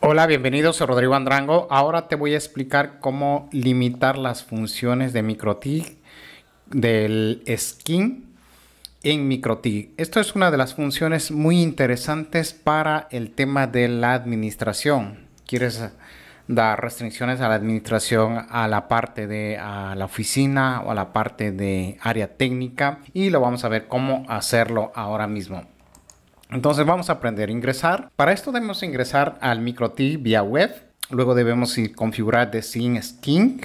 Hola, bienvenidos, soy Rodrigo Andrango. Ahora te voy a explicar cómo limitar las funciones de mikrotik del skin en mikrotik Esto es una de las funciones muy interesantes para el tema de la administración. Quieres dar restricciones a la administración a la parte de la oficina o a la parte de área técnica y lo vamos a ver cómo hacerlo ahora mismo. Entonces vamos a aprender a ingresar. Para esto debemos ingresar al MicroT vía web. Luego debemos ir configurar de sync skin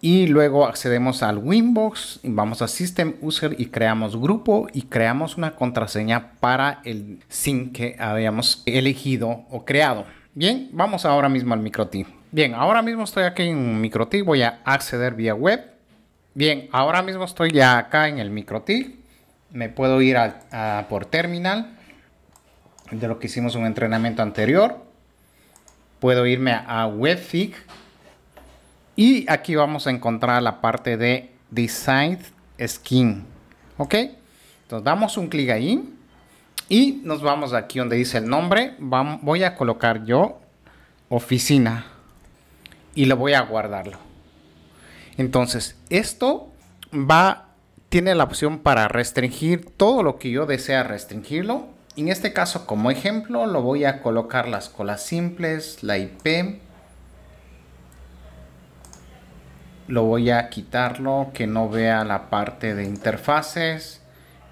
y luego accedemos al Winbox, vamos a System User y creamos grupo y creamos una contraseña para el SYNC que habíamos elegido o creado. Bien, vamos ahora mismo al MicroT. Bien, ahora mismo estoy aquí en MicroT, voy a acceder vía web. Bien, ahora mismo estoy ya acá en el MicroT. Me puedo ir por terminal de lo que hicimos en un entrenamiento anterior. Puedo irme a, y aquí vamos a encontrar la parte de Design Skin. ¿Ok? Entonces damos un clic ahí y nos vamos aquí donde dice el nombre. voy a colocar yo oficina y lo voy a guardarlo. Entonces esto va, tiene la opción para restringir todo lo que yo desea restringirlo en este caso, como ejemplo, lo voy a colocar las colas simples, la IP. Lo voy a quitarlo, que no vea la parte de interfaces.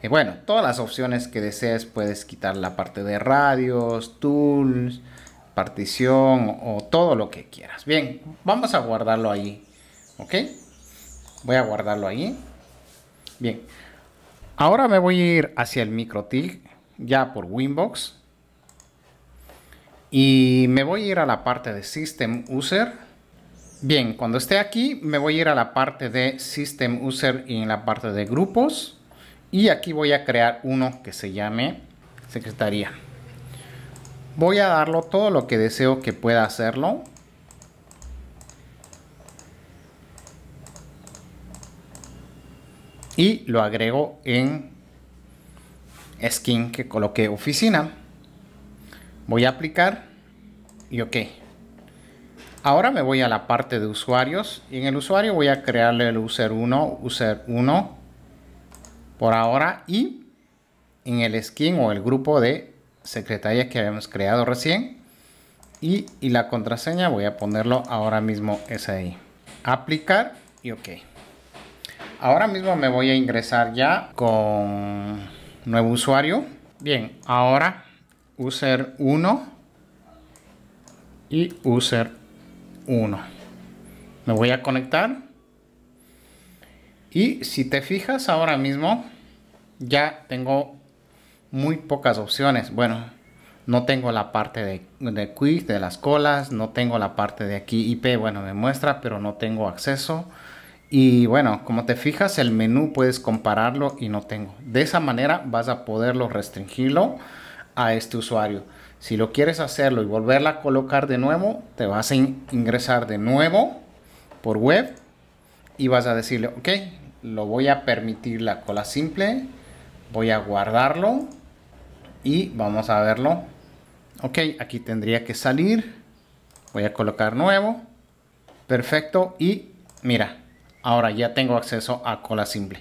Y eh, bueno, todas las opciones que desees puedes quitar la parte de radios, tools, partición o todo lo que quieras. Bien, vamos a guardarlo ahí. ¿Ok? Voy a guardarlo ahí. Bien. Ahora me voy a ir hacia el microTIL ya por Winbox. Y me voy a ir a la parte de System User. Bien, cuando esté aquí me voy a ir a la parte de System User y en la parte de grupos. Y aquí voy a crear uno que se llame Secretaría. Voy a darlo todo lo que deseo que pueda hacerlo. Y lo agrego en skin que coloqué oficina. Voy a aplicar y ok. Ahora me voy a la parte de usuarios y en el usuario voy a crearle el user 1, user 1 por ahora y en el skin o el grupo de secretarias que habíamos creado recién y, y la contraseña voy a ponerlo ahora mismo es ahí. Aplicar y ok. Ahora mismo me voy a ingresar ya con nuevo usuario. Bien, ahora user 1 y user 1. Me voy a conectar. Y si te fijas ahora mismo, ya tengo muy pocas opciones. Bueno, no tengo la parte de, de quiz, de las colas, no tengo la parte de aquí IP, bueno, me muestra, pero no tengo acceso. Y bueno, como te fijas, el menú puedes compararlo y no tengo. De esa manera vas a poderlo restringirlo a este usuario. Si lo quieres hacerlo y volverla a colocar de nuevo, te vas a ingresar de nuevo por web y vas a decirle, ok, lo voy a permitir la cola simple, voy a guardarlo y vamos a verlo. Ok, aquí tendría que salir, voy a colocar nuevo, perfecto y mira, Ahora ya tengo acceso a cola simple.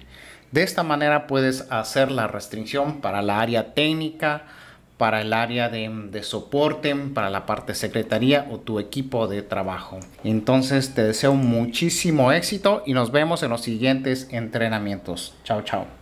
De esta manera puedes hacer la restricción para la área técnica, para el área de, soporte, para la parte secretaría o tu equipo de trabajo. Entonces te deseo muchísimo éxito y nos vemos en los siguientes entrenamientos. Chao, chao.